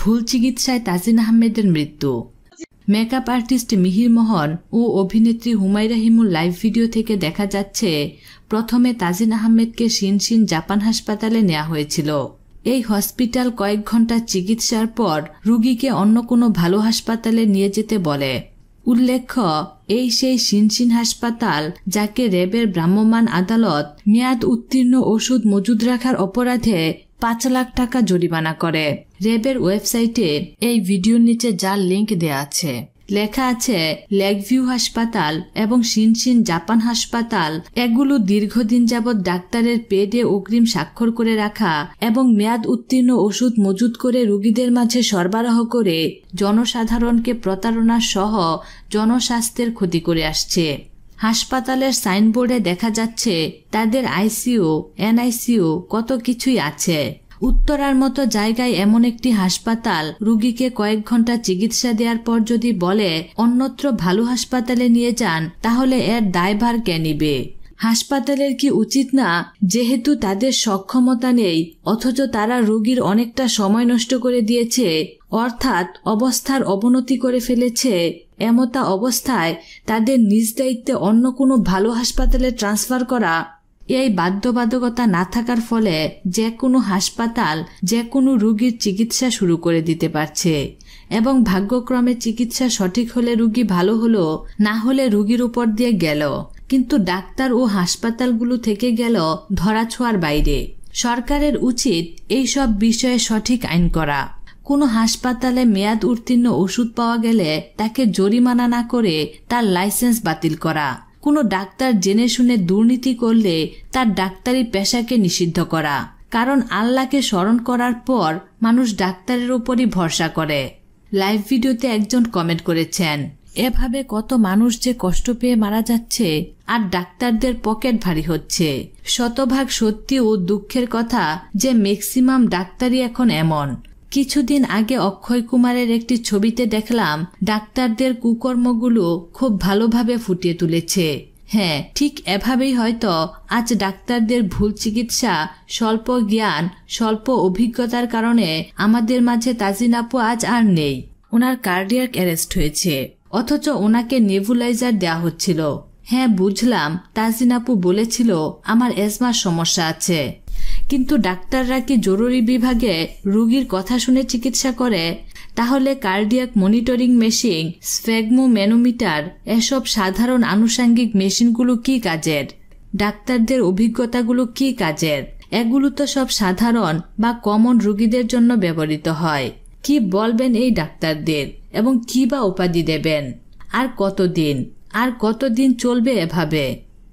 ভুল চিকিৎসায় তাজিন আহমেদের মৃত্যু মেকআপ আর্টিস্ট মিহির মোহন ও অভিনেত্রী হুমায়রা হিমুর লাইভ ভিডিও থেকে দেখা যাচ্ছে প্রথমে তাজিন আহমেদকে শিনশিন জাপান হাসপাতালে নেওয়া হয়েছিল এই হসপিটাল কয়েক ঘন্টা চিকিৎসার পর রুগীকে অন্য কোনো ভালো হাসপাতালে নিয়ে যেতে বলে উল্লেখ্য এই সেই শিনশিন হাসপাতাল যাকে র্যাবের ভ্রাম্যমাণ আদালত মেয়াদ উত্তীর্ণ ওষুধ মজুদ রাখার অপরাধে পাঁচ লাখ টাকা জরিমানা করে র্যাবের ওয়েবসাইটে এই ভিডিওর নিচে যার লিঙ্ক দেয়া আছে লেখা আছে লেগভিউ হাসপাতাল এবং শিনশিন জাপান হাসপাতাল এগুলো দীর্ঘদিন যাবৎ ডাক্তারের পেডে অগ্রিম স্বাক্ষর করে রাখা এবং মেয়াদ উত্তীর্ণ ওষুধ মজুত করে রুগীদের মাঝে সরবরাহ করে জনসাধারণকে প্রতারণা সহ জনস্বাস্থ্যের ক্ষতি করে আসছে হাসপাতালের সাইনবোর্ডে দেখা যাচ্ছে তাদের আইসিও এনআইসিও কত কিছুই আছে উত্তরার মতো জায়গায় এমন একটি হাসপাতাল রুগীকে কয়েক ঘন্টা চিকিৎসা দেওয়ার পর যদি বলে অন্যত্র ভালো হাসপাতালে নিয়ে যান তাহলে এর দায়ভার কে নিবে হাসপাতালের কি উচিত না যেহেতু তাদের সক্ষমতা নেই অথচ তারা রুগীর অনেকটা সময় নষ্ট করে দিয়েছে অর্থাৎ অবস্থার অবনতি করে ফেলেছে এমতা অবস্থায় তাদের নিজ দায়িত্বে অন্য কোনো ভালো হাসপাতালে ট্রান্সফার করা এই বাধ্যবাধকতা না থাকার ফলে যে কোনো হাসপাতাল যে কোনো রুগীর চিকিৎসা শুরু করে দিতে পারছে এবং ভাগ্যক্রমে চিকিৎসা সঠিক হলে রুগী ভালো হলো না হলে রুগীর উপর দিয়ে গেল কিন্তু ডাক্তার ও হাসপাতালগুলো থেকে গেল ধরাছোঁয়ার বাইরে সরকারের উচিত এইসব বিষয়ে সঠিক আইন করা কোনো হাসপাতালে মেয়াদ উত্তীর্ণ ওষুধ পাওয়া গেলে তাকে জরিমানা না করে তার লাইসেন্স বাতিল করা কোনো ডাক্তার জেনে শুনে দুর্নীতি করলে তার ডাক্তারি পেশাকে নিষিদ্ধ করা কারণ আল্লাহকে স্মরণ করার পর মানুষ ডাক্তারের উপরই ভরসা করে লাইভ ভিডিওতে একজন কমেন্ট করেছেন এভাবে কত মানুষ যে কষ্ট পেয়ে মারা যাচ্ছে আর ডাক্তারদের পকেট ভারী হচ্ছে শতভাগ সত্যি ও দুঃখের কথা যে ম্যাক্সিমাম ডাক্তারই এখন এমন কিছুদিন আগে অক্ষয় কুমারের একটি ছবিতে দেখলাম ডাক্তারদের কুকর্মগুলো খুব ভালোভাবে ফুটিয়ে তুলেছে হ্যাঁ ঠিক এভাবেই হয়তো আজ ডাক্তারদের ভুল চিকিৎসা স্বল্প জ্ঞান স্বল্প অভিজ্ঞতার কারণে আমাদের মাঝে তাজিনাপু আজ আর নেই ওনার কার্ডিয়াক অ্যারেস্ট হয়েছে অথচ ওনাকে নেবুলাইজার দেয়া হচ্ছিল হ্যাঁ বুঝলাম তাজিনাপু বলেছিল আমার এজমার সমস্যা আছে কিন্তু ডাক্তাররা কি জরুরি বিভাগে রুগীর কথা শুনে চিকিৎসা করে তাহলে cardiac monitoring machine sphygmomanometer এসব সাধারণ আনুষাঙ্গিক মেশিনগুলো কি কাজের ডাক্তারদের অভিজ্ঞতাগুলো কি কাজের এগুলো তো সব সাধারণ বা কমন রুগীদের জন্য ব্যবহৃত হয় কি বলবেন এই ডাক্তারদের এবং কি বা উপাধি দেবেন আর কতদিন আর কতদিন চলবে এভাবে